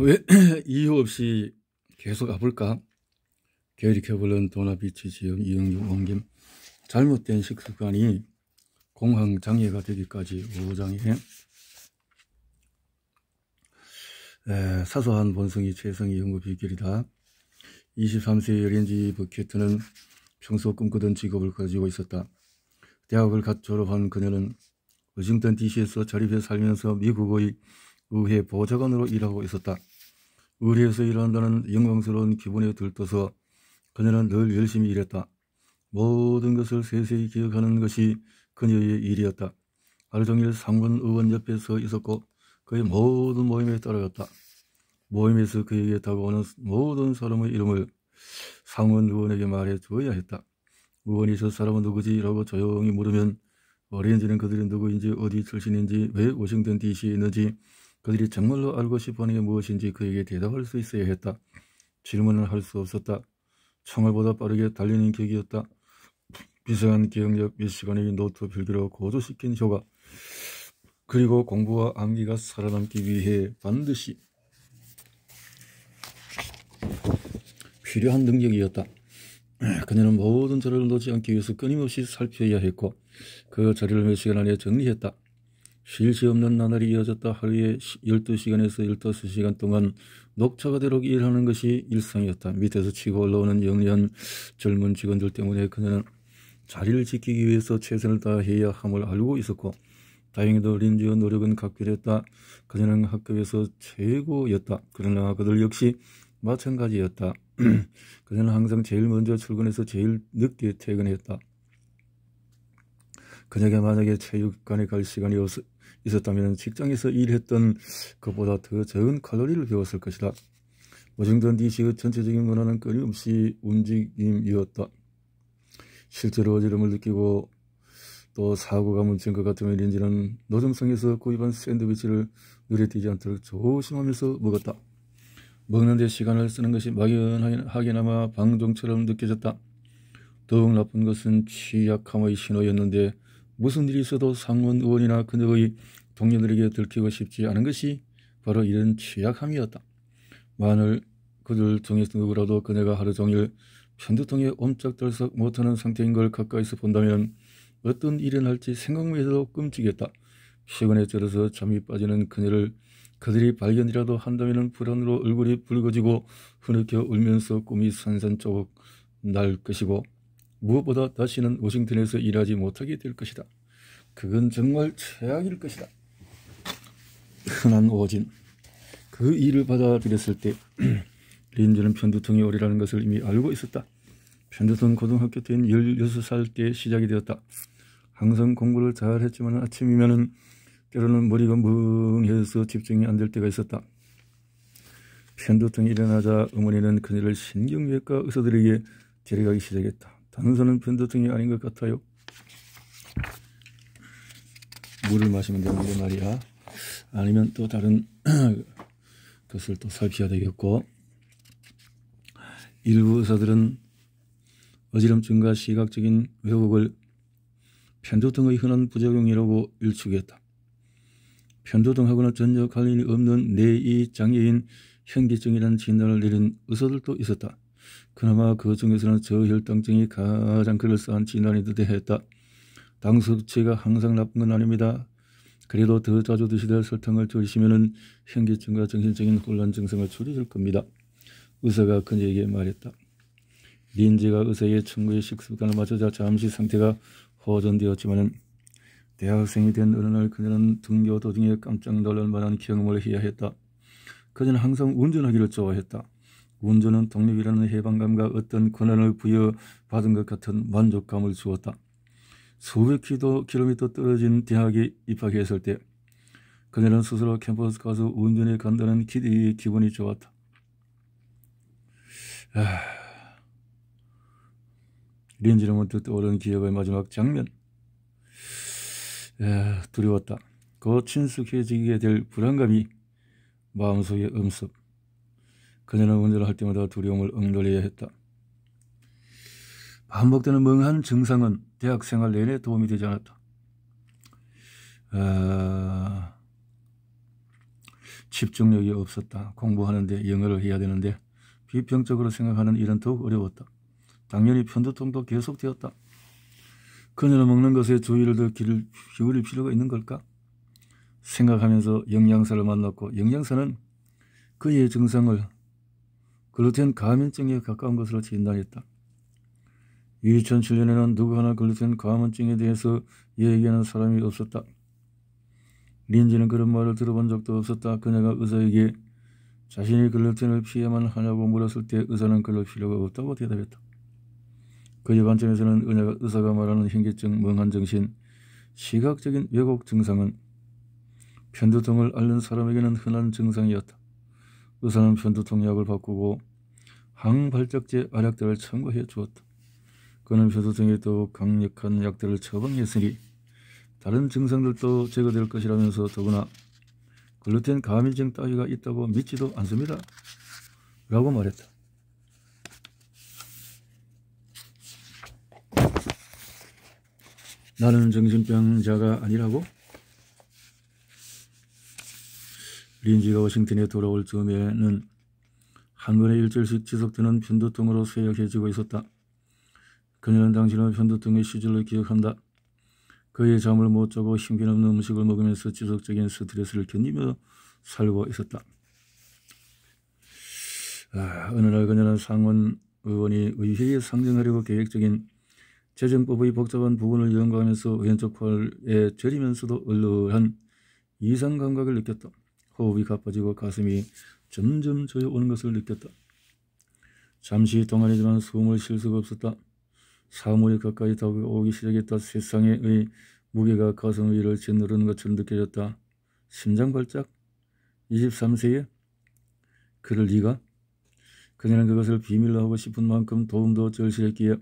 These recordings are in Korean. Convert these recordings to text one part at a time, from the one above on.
왜 이유 없이 계속 아플까? 겨 게리케블런 도나비치 지역 이영규 원김 잘못된 식습관이 공황 장애가 되기까지 5장에 사소한 본성이 최성의 연구 비결이다. 23세의 렌지 버케트는 평소 꿈꾸던 직업을 가지고 있었다. 대학을 갓 졸업한 그녀는 워싱턴 DC에서 자립해 살면서 미국의 의회 보좌관으로 일하고 있었다. 의뢰에서 일한다는 영광스러운 기분에 들떠서 그녀는 늘 열심히 일했다. 모든 것을 세세히 기억하는 것이 그녀의 일이었다. 하루 종일 상원 의원 옆에 서 있었고 그의 모든 모임에 따라갔다. 모임에서 그에게 다가오는 모든 사람의 이름을 상원 의원에게 말해 주어야 했다. 의원이 저 사람은 누구지라고 조용히 물으면 어린이들은 그들이 누구인지 어디 출신인지 왜 워싱턴 DC에 있는지 그들이 정말로 알고 싶어하는 게 무엇인지 그에게 대답할 수 있어야 했다. 질문을 할 수 없었다. 총알보다 빠르게 달리는 격이었다. 비상한 기억력 몇 시간의 노트 필기로 고조시킨 효과. 그리고 공부와 암기가 살아남기 위해 반드시 필요한 능력이었다. 그녀는 모든 자료를 놓지 않기 위해서 끊임없이 살펴야 했고 그 자료를 몇 시간 안에 정리했다. 쉴새 없는 나날이 이어졌다 하루에 12시간에서 15시간 동안 녹차가 되도록 일하는 것이 일상이었다. 밑에서 치고 올라오는 영리한 젊은 직원들 때문에 그녀는 자리를 지키기 위해서 최선을 다해야 함을 알고 있었고 다행히도 린지의 노력은 각별했다. 그녀는 학교에서 최고였다. 그러나 그들 역시 마찬가지였다. 그녀는 항상 제일 먼저 출근해서 제일 늦게 퇴근했다. 그녀가 만약에 체육관에 갈 시간이 없, 있었다면 직장에서 일했던 것보다 더 적은 칼로리를 배웠을 것이다. 워싱턴 DC의 전체적인 문화는 끊임없이 움직임이었다. 실제로 어지럼을 느끼고 또 사고가 문친것 같으면 린지는 노점성에서 구입한 샌드위치를 눈에 띄지 않도록 조심하면서 먹었다. 먹는 데 시간을 쓰는 것이 막연하게나마 방종처럼 느껴졌다. 더욱 나쁜 것은 취약함의 신호였는데 무슨 일이 있어도 상원 의원이나 그의 녀 동료들에게 들키고 싶지 않은 것이 바로 이런 취약함이었다. 만을 그들 중에 누구라도 그녀가 하루 종일 편두통에 옴짝달싹 못하는 상태인 걸 가까이서 본다면 어떤 일이 날지 생각만 해도 끔찍했다. 피곤에 절어서 잠이 빠지는 그녀를 그들이 발견이라도 한다면 불안으로 얼굴이 붉어지고 흐느껴 울면서 꿈이 산산조각 날 것이고 무엇보다 다시는 워싱턴에서 일하지 못하게 될 것이다. 그건 정말 최악일 것이다. 흔한 오진. 그 일을 받아들였을 때 린즈는 편두통이 오리라는 것을 이미 알고 있었다. 편두통 고등학교 때인 16살 때 시작이 되었다. 항상 공부를 잘했지만 아침이면은 때로는 머리가 멍해서 집중이 안 될 때가 있었다. 편두통이 일어나자 어머니는 그녀를 신경외과 의사들에게 데려가기 시작했다. 단서는 변두증이 아닌 것 같아요. 물을 마시면 되는게 말이야. 아니면 또 다른 것을 또 살펴야 되겠고 일부 의사들은 어지럼증과 시각적인 왜곡을 편두등의 흔한 부작용이라고 일축했다. 편두등하고는 전혀 관련이 없는 내이 장애인 현기증이라는 진단을 내린 의사들도 있었다. 그나마 그 중에서는 저혈당증이 가장 그럴싸한 진단이 대했다. 당수치가 항상 나쁜 건 아닙니다. 그래도 더 자주 드시되 설탕을 줄이시면 은 현기증과 정신적인 혼란 증상을 줄여줄 겁니다. 의사가 그녀에게 말했다. 린지가 의사의 청구의 식습관을 맞춰자 잠시 상태가 호전되었지만 은 대학생이 된 어느 날 그녀는 등교 도중에 깜짝 놀랄 만한 경험을 해야 했다. 그녀는 항상 운전하기를 좋아했다. 운전은 독립이라는 해방감과 어떤 권한을 부여받은 것 같은 만족감을 주었다. 수백 킬로미터 떨어진 대학에 입학했을 때 그녀는 스스로 캠퍼스 가서 운전에 간다는 기대의 기분이 좋았다. 아, 린지는 문득 떠오른 기억의 마지막 장면. 아, 두려웠다. 곧 친숙해지게 될 불안감이 마음속에 엄습. 그녀는 운전을 할 때마다 두려움을 억눌려야 했다. 반복되는 멍한 증상은 대학 생활 내내 도움이 되지 않았다. 아, 집중력이 없었다. 공부하는데 영어를 해야 되는데 비평적으로 생각하는 일은 더욱 어려웠다. 당연히 편두통도 계속되었다. 그녀는 먹는 것에 주의를 더 기울일 필요가 있는 걸까? 생각하면서 영양사를 만났고 영양사는 그의 증상을 글루텐 감염증에 가까운 것으로 진단했다. 2007년에는 누구 하나 글루텐 감염증에 대해서 얘기하는 사람이 없었다. 린지는 그런 말을 들어본 적도 없었다. 그녀가 의사에게 자신이 글루텐을 피해야만 하냐고 물었을 때 의사는 그럴 필요가 없다고 대답했다. 그의 관점에서는 의사가 말하는 현기증, 멍한 정신, 시각적인 왜곡 증상은 편두통을 앓는 사람에게는 흔한 증상이었다. 의사는 편두통 약을 바꾸고 항발적제 알약들을 청구해 주었다. 그는 표소증에 더 강력한 약들을 처방했으니 다른 증상들도 제거될 것이라면서 더구나 글루텐 가민증 따위가 있다고 믿지도 않습니다. 라고 말했다. 나는 정신병자가 아니라고? 린지가 워싱턴에 돌아올 즈음에는 한번에 일절씩 지속되는 편두통으로 쇠약해지고 있었다. 그녀는 당신을 편두통의 시절로 기억한다. 그의 잠을 못 자고 힘겨없는 음식을 먹으면서 지속적인 스트레스를 견디며 살고 있었다. 아, 어느 날 그녀는 상원 의원이 의회에 상정하려고 계획적인 재정법의 복잡한 부분을 연구하면서 왼쪽 팔에 절이면서도 얼얼한 이상 감각을 느꼈다. 호흡이 가빠지고 가슴이 점점 조여오는 것을 느꼈다. 잠시 동안이지만 숨을 쉴 수가 없었다. 사물이 가까이 다가오기 시작했다. 세상의 무게가 가슴 위를 짓누르는 것처럼 느껴졌다. 심장 발작? 23세에? 그럴 리가? 그녀는 그것을 비밀로 하고 싶은 만큼 도움도 절실했기에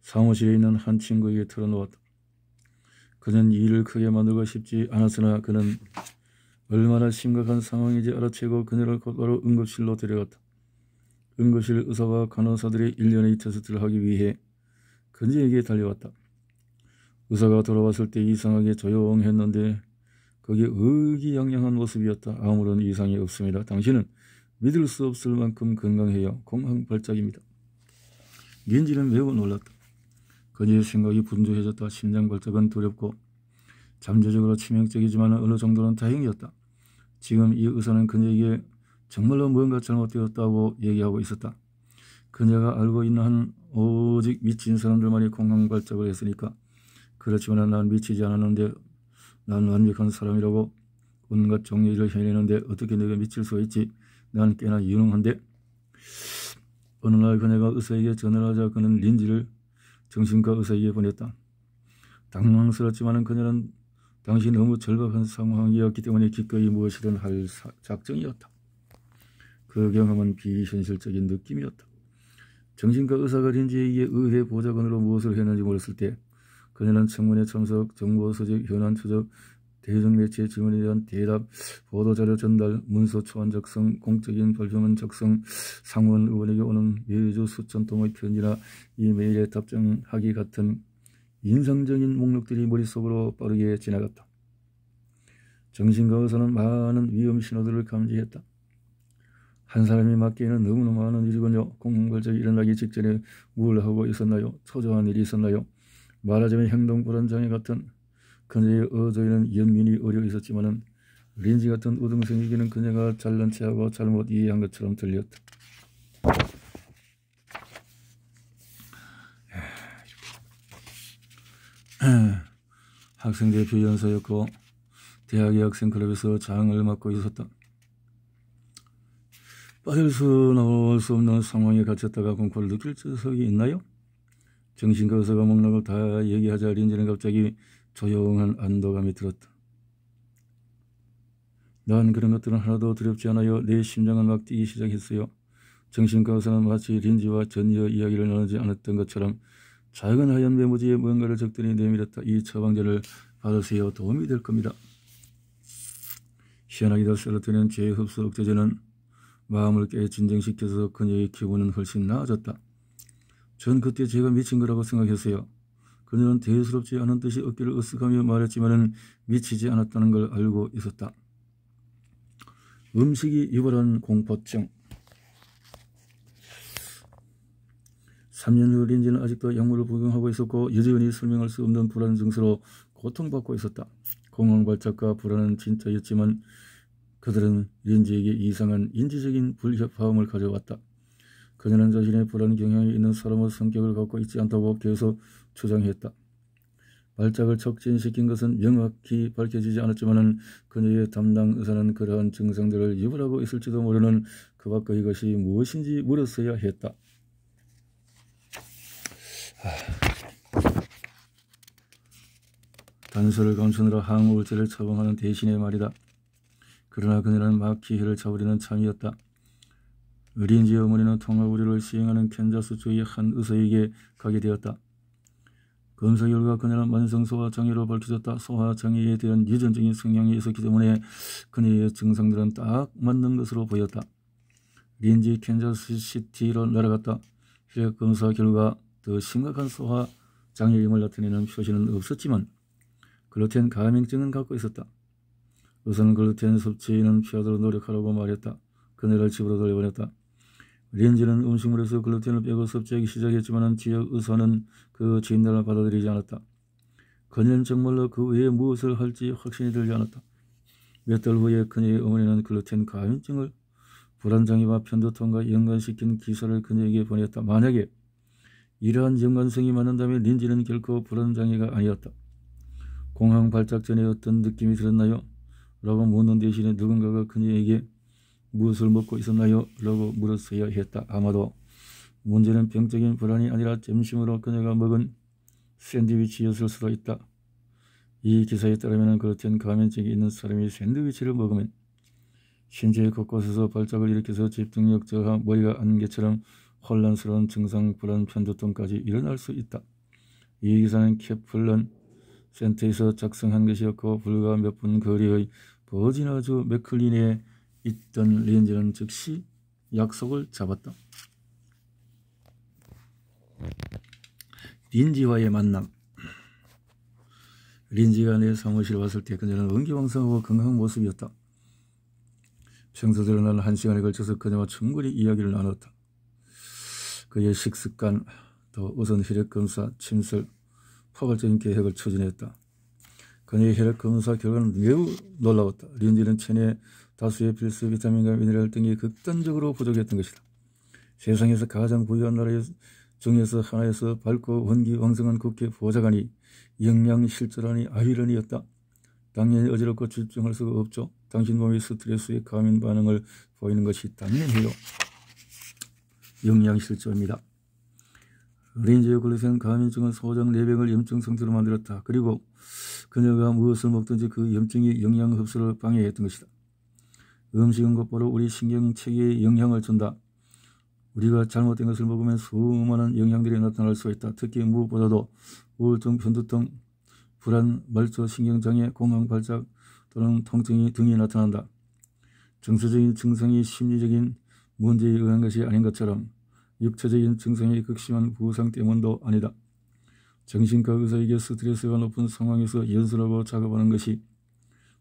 사무실에 있는 한 친구에게 털어놓았다. 그는 일을 크게 만들고 싶지 않았으나 그는 얼마나 심각한 상황인지 알아채고 그녀를 곧바로 응급실로 데려갔다. 응급실 의사와 간호사들이 일련의 테스트를 하기 위해 근지에게 달려왔다. 의사가 돌아왔을 때 이상하게 조용했는데 그게 의기양양한 모습이었다. 아무런 이상이 없습니다. 당신은 믿을 수 없을 만큼 건강해요. 공황 발작입니다. 민지는 매우 놀랐다. 그녀의 생각이 분주해졌다. 심장 발작은 두렵고 잠재적으로 치명적이지만 어느 정도는 다행이었다. 지금 이 의사는 그녀에게 정말로 무언가 잘못되었다고 얘기하고 있었다. 그녀가 알고 있는 한 오직 미친 사람들만이 공감 발작을 했으니까 그렇지만 난 미치지 않았는데 난 완벽한 사람이라고 온갖 종류의 일을 해내는데 어떻게 내가 미칠 수가 있지? 난 꽤나 유능한데 어느 날 그녀가 의사에게 전화를 하자 그는 린지를 정신과 의사에게 보냈다. 당황스럽지만 그녀는 당시 너무 절박한 상황이었기 때문에 기꺼이 무엇이든 할 작정이었다. 그 경험은 비현실적인 느낌이었다. 정신과 의사가 린지에게 의회 보좌관으로 무엇을 했는지 몰랐을 때 그녀는 청문회 참석, 정보 서적 현안 추적, 대중매체 질문에 대한 대답, 보도자료 전달, 문서 초안 작성, 공적인 발표문 작성, 상원 의원에게 오는 매주 수천 통의 편지나 이메일에 답장하기 같은 인상적인 목록들이 머릿속으로 빠르게 지나갔다. 정신과 의사는 많은 위험 신호들을 감지했다. 한 사람이 맡기에는 너무나 많은 일이군요. 공공발적이 일어나기 직전에 뭘 하고 있었나요? 초조한 일이 있었나요? 말하자면 행동 불안 장애 같은 그녀의 어조에는 연민이 어려 있었지만은 린지 같은 우등생에게는 그녀가 잘난 체하고 잘못 이해한 것처럼 들렸다. 예. 학생대표 연사였고 대학의 학생클럽에서 장을 맡고 있었다. 빠질 수 나올 수 없는 상황에 갇혔다가 공포를 느낄 적이 있나요? 정신과 의사가 맥락을 다 얘기하자 린지는 갑자기 조용한 안도감이 들었다. 난 그런 것들은 하나도 두렵지 않아요. 내 심장은 막 뛰기 시작했어요. 정신과 의사는 마치 린지와 전혀 이야기를 나누지 않았던 것처럼 작은 하얀 메모지에 무언가를 적더니 내밀었다. 이처방제를 받으세요. 도움이 될 겁니다. 희한하게도 세로토닌 죄의 흡수 억제제는 마음을 깨 진정시켜서 그녀의 기분은 훨씬 나아졌다. 전 그때 제가 미친 거라고 생각했어요. 그녀는 대수롭지 않은 듯이 어깨를 으쓱하며 말했지만은 미치지 않았다는 걸 알고 있었다. 음식이 유발한 공포증 3년 후 린지는 아직도 약물을 복용하고 있었고 여전히 설명할 수 없는 불안 증세로 고통받고 있었다. 공황 발작과 불안은 진짜였지만 그들은 린지에게 이상한 인지적인 불협화음을 가져왔다. 그녀는 자신의 불안 경향이 있는 사람의 성격을 갖고 있지 않다고 계속 주장했다. 발작을 촉진시킨 것은 명확히 밝혀지지 않았지만 그녀의 담당 의사는 그러한 증상들을 유발하고 있을지도 모르는 그밖의 것이 무엇인지 물었어야 했다. 단서를 감추느라 항우울제를 처방하는 대신에 말이다. 그러나 그녀는 막 기회를 잡으려는 참이었다. 의린지 어머니는 통합의료를 시행하는 캔자스주의 한 의사에게 가게 되었다. 검사 결과 그녀는 만성소화 장애로 밝혀졌다. 소화 장애에 대한 유전적인 성향이 있었기 때문에 그녀의 증상들은 딱 맞는 것으로 보였다. 린지 캔자스시티로 내려갔다 혈액 검사 결과 더 심각한 소화 장애임을 나타내는 표시는 없었지만 글루텐 가맹증은 갖고 있었다. 우선 글루텐 섭취는 피하도록 노력하라고 말했다. 그녀를 집으로 돌려보냈다. 린지는 음식물에서 글루텐을 빼고 섭취하기 시작했지만 지역 의사는 그 진단을 받아들이지 않았다. 그녀는 정말로 그 외에 무엇을 할지 확신이 들지 않았다. 몇 달 후에 그녀의 어머니는 글루텐 가염증을 불안장애와 편두통과 연관시킨 기사를 그녀에게 보냈다. 만약에 이러한 연관성이 맞는다면 린지는 결코 불안장애가 아니었다. 공항 발작 전에 어떤 느낌이 들었나요? 라고 묻는 대신에 누군가가 그녀에게 무엇을 먹고 있었나요? 라고 물었어야 했다. 아마도 문제는 병적인 불안이 아니라 점심으로 그녀가 먹은 샌드위치였을 수도 있다. 이 기사에 따르면 그렇듯 감염증이 있는 사람이 샌드위치를 먹으면 신체 곳곳에서 발작을 일으켜서 집중력 저하, 머리가 안개처럼 혼란스러운 증상, 불안, 편두통까지 일어날 수 있다. 이 기사는 케플런 센터에서 작성한 것이었고 불과 몇 분 거리의 버지나주 맥클린에 있던 렌즈는 즉시 약속을 잡았다. 린지와의 만남 린지가 내 사무실에 왔을 때 그녀는 은기왕성하고 건강한 모습이었다. 평소대로 나는 한 시간에 걸쳐서 그녀와 충분히 이야기를 나눴다. 그의 식습관, 또 우선 혈액검사, 침술, 포괄적인 계획을 추진했다. 그녀의 혈액 검사 결과는 매우 놀라웠다. 린지는 체내 다수의 필수 비타민과 미네랄 등이 극단적으로 부족했던 것이다. 세상에서 가장 부유한 나라 중에서 하나에서 밝고 원기 왕성한 국회 보좌관이 영양 실조라니 아이러니였다. 당연히 어지럽고 집중할 수가 없죠. 당신 몸이 스트레스에 과민 반응을 보이는 것이 당연해요. 영양 실조입니다. 어린지죄에 걸리신 가민증은 소장 내병을 네 염증 상태로 만들었다. 그리고 그녀가 무엇을 먹든지 그 염증이 영양 흡수를 방해했던 것이다. 음식은 곧바로 우리 신경체계에 영향을 준다. 우리가 잘못된 것을 먹으면 수많은 영향들이 나타날 수 있다. 특히 무엇보다도 우울증, 편두통, 불안, 말초, 신경장애, 공황 발작 또는 통증이 등이 나타난다. 정서적인 증상이 심리적인 문제에 의한 것이 아닌 것처럼 육체적인 증상의 극심한 부상 때문도 아니다. 정신과 의사에게 스트레스가 높은 상황에서 연설하고 작업하는 것이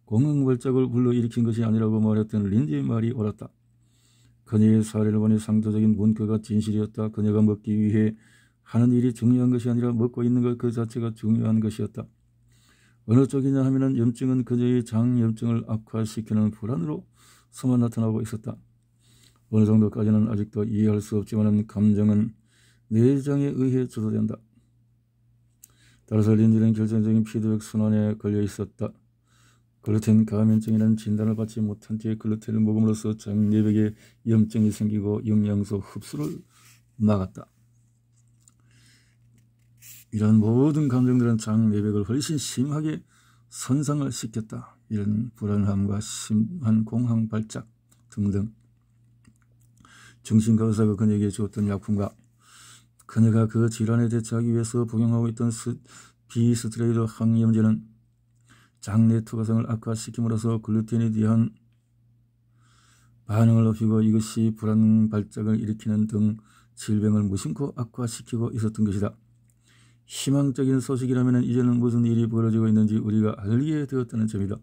공황발작을 불러일으킨 것이 아니라고 말했던 린디의 말이 옳았다. 그녀의 사례를 보니 상대적인 문구가 진실이었다. 그녀가 먹기 위해 하는 일이 중요한 것이 아니라 먹고 있는 것 그 자체가 중요한 것이었다. 어느 쪽이냐 하면은 염증은 그녀의 장염증을 악화시키는 불안으로 소만 나타나고 있었다. 어느 정도까지는 아직도 이해할 수 없지만 감정은 내장에 의해 주도된다. 따라서 린지는 결정적인 피드백 순환에 걸려 있었다. 글루텐 감염증이라는 진단을 받지 못한 채 글루텐을 먹음으로써 장내벽에 네 염증이 생기고 영양소 흡수를 막았다. 이런 모든 감정들은 장내벽을 네 훨씬 심하게 선상을 시켰다. 이런 불안함과 심한 공황 발작 등등 정신과 의사가 그녀에게 주었던 약품과 그녀가 그 질환에 대처하기 위해서 복용하고 있던 비스트레이드 항염제는 장내 투과성을 악화시킴으로써 글루텐에 대한 반응을 높이고 이것이 불안 발작을 일으키는 등 질병을 무심코 악화시키고 있었던 것이다. 희망적인 소식이라면 이제는 무슨 일이 벌어지고 있는지 우리가 알게 되었다는 점이다.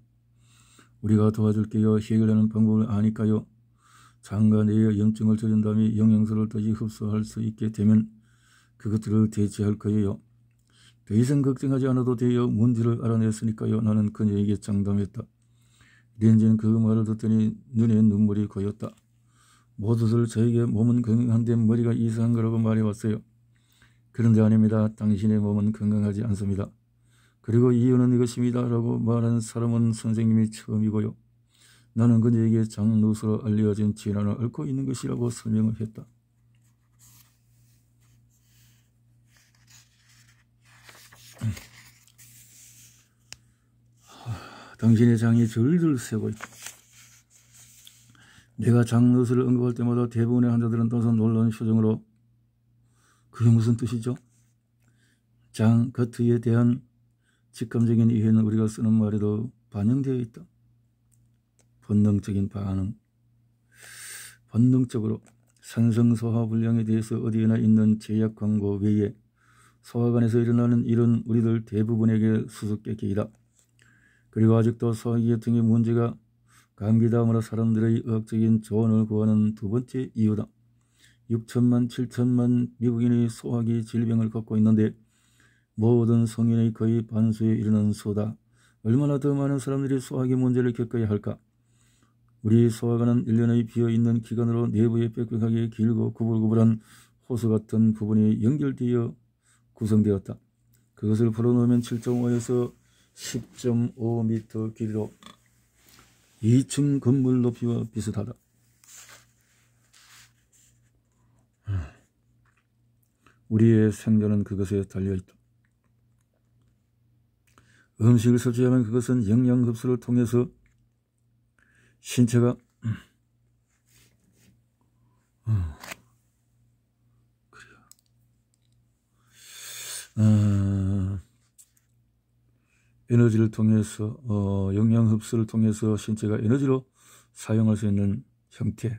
우리가 도와줄게요. 해결하는 방법을 아니까요. 장관의 염증을 드린 다음에 영양소를 다시 흡수할 수 있게 되면 그것들을 대체할 거예요. 더 이상 걱정하지 않아도 되어 문제를 알아냈으니까요. 나는 그녀에게 장담했다. 렌즈는 그 말을 듣더니 눈에 눈물이 고였다. 모두들 저에게 몸은 건강한데 머리가 이상한 거라고 말해왔어요. 그런데 아닙니다. 당신의 몸은 건강하지 않습니다. 그리고 이유는 이것입니다. 라고 말한 사람은 선생님이 처음이고요. 나는 그에게 녀장노스로 알려진 진언을 얽고 있는 것이라고 설명을 했다. 당신의 장이 절절 새고 있다. 내가 장로스를 언급할 때마다 대부분의 환자들은 떠서 놀라운 표정으로 그게 무슨 뜻이죠? 장, 겉트에 대한 직감적인 이해는 우리가 쓰는 말에도 반영되어 있다. 본능적인 반응, 본능적으로 산성소화불량에 대해서 어디에나 있는 제약 광고 외에 소화관에서 일어나는 일은 우리들 대부분에게 수수께끼이다. 그리고 아직도 소화기 등의 문제가 감기 다음으로 사람들의 의학적인 조언을 구하는 두 번째 이유다. 6천만, 7천만 미국인의 소화기 질병을 겪고 있는데 모든 성인의 거의 반수에 이르는 수다. 얼마나 더 많은 사람들이 소화기 문제를 겪어야 할까? 우리 소화관은 일련의 비어있는 기관으로 내부의 빽빽하게 길고 구불구불한 호수 같은 부분이 연결되어 구성되었다. 그것을 풀어놓으면 7.5에서 10.5m 길이로 2층 건물 높이와 비슷하다. 우리의 생존은 그것에 달려있다. 음식을 섭취하면 그것은 영양 흡수를 통해서 신체가 음. 어. 그래요. 어, 에너지를 통해서 어, 영양 흡수를 통해서 신체가 에너지로 사용할 수 있는 형태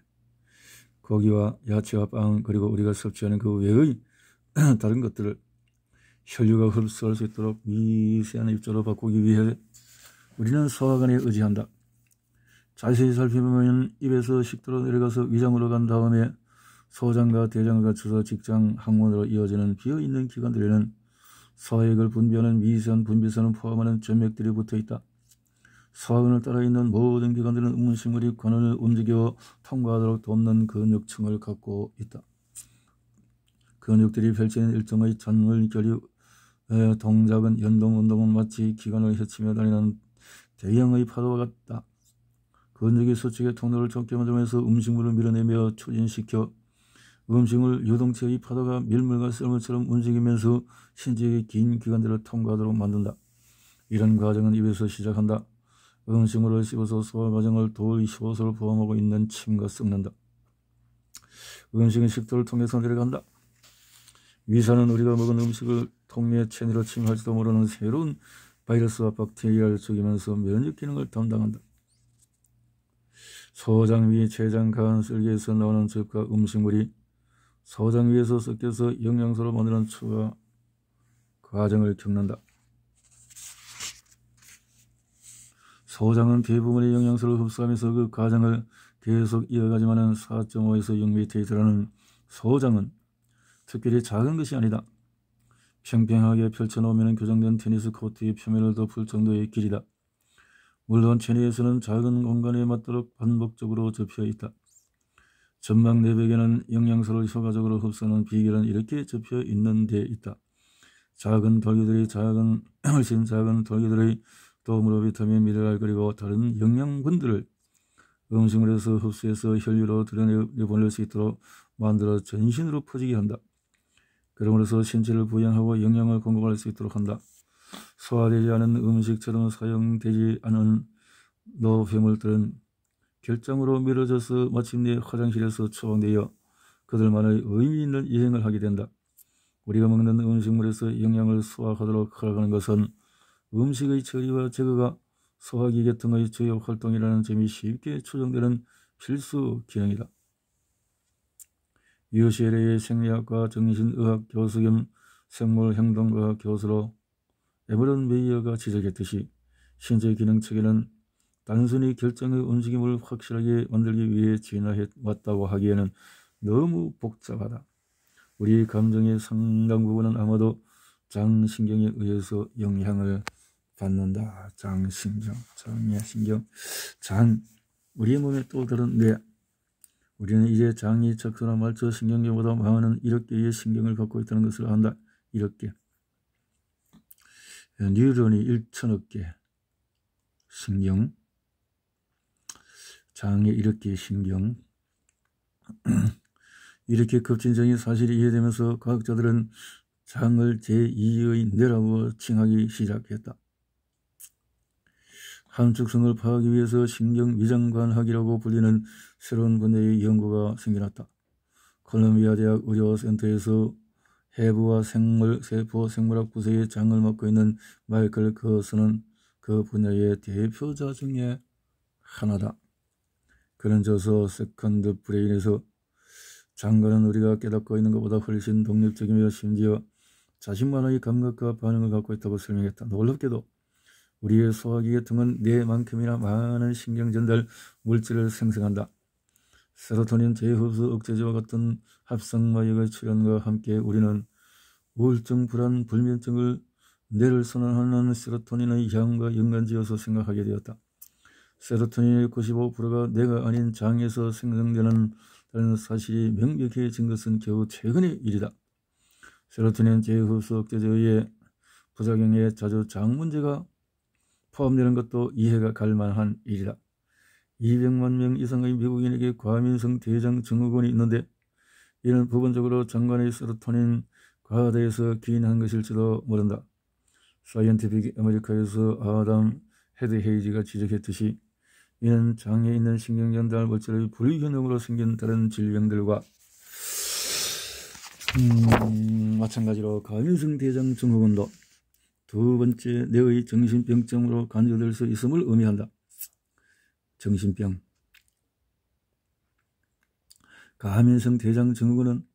고기와 야채와 빵 그리고 우리가 섭취하는 그 외의 다른 것들을 혈류가 흡수할 수 있도록 미세한 입자로 바꾸기 위해 우리는 소화관에 의지한다. 자세히 살펴보면 입에서 식도로 내려가서 위장으로 간 다음에 소장과 대장을 갖춰서 직장 항문으로 이어지는 비어있는 기관들에는 서액을 분비하는 미세한 분비선을 포함하는 점액들이 붙어있다. 서액을 따라 있는 모든 기관들은 음식물이 관원을 움직여 통과하도록 돕는 근육층을 갖고 있다. 근육들이 펼치는 일정의 전물결이 동작은 연동운동은 마치 기관을 헤치며 다니는 대형의 파도와 같다. 건조기 수축의 통로를 좁게 만들면서 음식물을 밀어내며 추진시켜 음식물 유동체의 파도가 밀물과 썰물처럼 움직이면서 신체의 긴 기관들을 통과하도록 만든다. 이런 과정은 입에서 시작한다. 음식물을 씹어서 소화 과정을 돌 씹어서를 포함하고 있는 침과 썩는다. 음식은 식도를 통해서 내려간다. 위산은 우리가 먹은 음식을 통해 체내로 침할지도 모르는 새로운 바이러스와 박테리아를 죽이면서 면역 기능을 담당한다. 소장 위에 최장 가한 쓸개에서 나오는 즙과 음식물이 소장 위에서 섞여서 영양소로 만드는 추가 과정을 겪는다. 소장은 대부분의 영양소를 흡수하면서 그 과정을 계속 이어가지만은 4.5에서 6터에 달하는 소장은 특별히 작은 것이 아니다. 평평하게 펼쳐놓으면 교정된 테니스 코트의 표면을 덮을 정도의 길이다. 물론 체내에서는 작은 공간에 맞도록 반복적으로 접혀 있다. 점막 내벽에는 영양소를 효과적으로 흡수하는 비결은 이렇게 접혀 있는 데 있다. 작은 돌기들이 작은 훨씬 작은 돌기들의 도움으로 비타민, 미네랄 그리고 다른 영양분들을 음식물에서 흡수해서 혈류로 드러내보낼 수 있도록 만들어 전신으로 퍼지게 한다. 그러므로서 신체를 부양하고 영양을 공급할 수 있도록 한다. 소화되지 않은 음식처럼 사용되지 않은 노폐물들은 결정으로 미뤄져서 마침내 화장실에서 처방되어 그들만의 의미 있는 여행을 하게 된다. 우리가 먹는 음식물에서 영양을 소화하도록 허락하는 것은 음식의 처리와 제거가 소화기계 통의 주요 활동이라는 점이 쉽게 추정되는 필수 기능이다. u c l a 생리학과 정신의학 교수 겸 생물행동과학 교수로 에버런 메이어가 지적했듯이 신체 기능 체계는 단순히 결정의 움직임을 확실하게 만들기 위해 진화해 왔다고 하기에는 너무 복잡하다. 우리 감정의 상당 부분은 아마도 장신경에 의해서 영향을 받는다. 장신경, 장의 신경, 장. 우리의 몸에 또 다른 뇌. 우리는 이제 장이 척수나 말초 신경계보다 많은 일억 개의 신경을 갖고 있다는 것을 안다. 일억 개. 뉴런이 1천억 개, 신경, 장에 이렇게 신경, 이렇게 급진적인 사실이 이해되면서 과학자들은 장을 제2의 뇌라고 칭하기 시작했다. 함축성을 파하기 악 위해서 신경 위장관학이라고 불리는 새로운 분야의 연구가 생겨났다. 콜롬비아 대학 의료센터에서 해부와 생물, 세포, 생물학 구석의 장을 맡고 있는 마이클 커스는 그 분야의 대표자 중에 하나다. 그는 저서 세컨드 브레인에서 장관은 우리가 깨닫고 있는 것보다 훨씬 독립적이며 심지어 자신만의 감각과 반응을 갖고 있다고 설명했다. 놀랍게도 우리의 소화기계 등은 뇌만큼이나 많은 신경전달 물질을 생성한다. 세로토닌 재흡수 억제제와 같은 합성마약의 출현과 함께 우리는 우울증, 불안, 불면증을 뇌를 선언하는 세로토닌의 향과 연관지어서 생각하게 되었다. 세로토닌의 95%가 뇌가 아닌 장에서 생성되는 다는 사실이 명백해진 것은 겨우 최근의 일이다. 세로토닌 재흡수 억제제에 의해 부작용에 자주 장 문제가 포함되는 것도 이해가 갈 만한 일이다. 200만 명 이상의 미국인에게 과민성 대장 증후군이 있는데 이는 부분적으로 장관의 세로토닌 과대에서 기인한 것일지도 모른다. 사이언티픽 아메리카에서 아담 헤드헤이지가 지적했듯이 이는 장에 있는 신경전달 물질의 불균형으로 생긴 다른 질병들과 음, 마찬가지로 과민성 대장 증후군도 두 번째 뇌의 정신병증으로 간주될 수 있음을 의미한다. 정신병. 가면성 대장 증후군은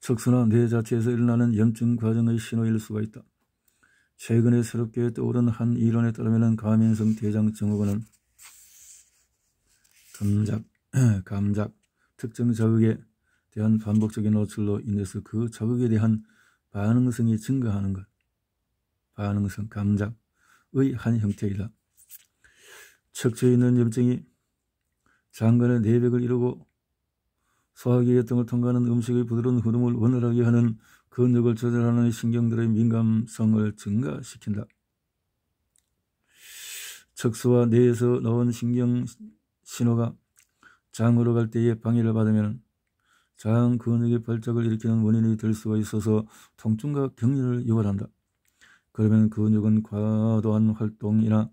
척수나 뇌 자체에서 일어나는 염증 과정의 신호일 수가 있다. 최근에 새롭게 떠오른 한 이론에 따르면 가면성 대장 증후군은 감작, 감작, 특정 자극에 대한 반복적인 노출로 인해서 그 자극에 대한 반응성이 증가하는 것, 반응성, 감작의 한 형태이다. 척추에 있는 염증이 장관의 내백을 이루고 소화기계 등을 통과하는 음식의 부드러운 흐름을 원활하게 하는 근육을 조절하는 신경들의 민감성을 증가시킨다. 척수와 뇌에서 나온 신경 신호가 장으로 갈 때에 방해를 받으면 장 근육의 발작을 일으키는 원인이 될 수가 있어서 통증과 경련을 유발한다. 그러면 근육은 과도한 활동이나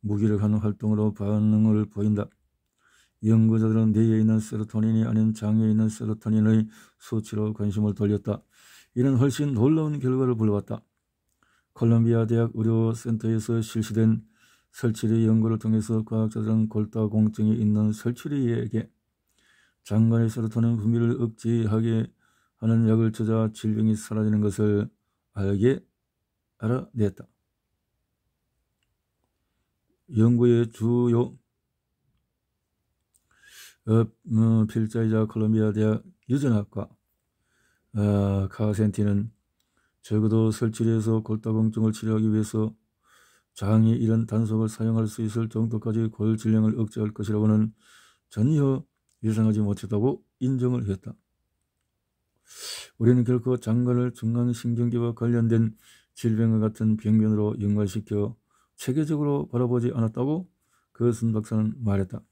무기를력는 활동으로 반응을 보인다. 연구자들은 뇌에 있는 세로토닌이 아닌 장에 있는 세로토닌의 수치로 관심을 돌렸다. 이는 훨씬 놀라운 결과를 불러왔다. 콜롬비아 대학 의료센터에서 실시된 설치리 연구를 통해서 과학자들은 골다공증이 있는 설치리에게 장관의 세로토닌 분비를 억제하게 하는 약을 찾아 질병이 사라지는 것을 알게 알아냈다. 연구의 주요 어, 어, 필자이자 콜롬비아 대학 유전학과 어, 카센티는 적어도 설치에서 골다공증을 치료하기 위해서 장이 이런 단속을 사용할 수 있을 정도까지 골 질량을 억제할 것이라고는 전혀 예상하지 못했다고 인정을 했다. 우리는 결코 장관을 중간신경계와 관련된 질병과 같은 병변으로 연관시켜 체계적으로 바라보지 않았다고 그순 박사는 말했다.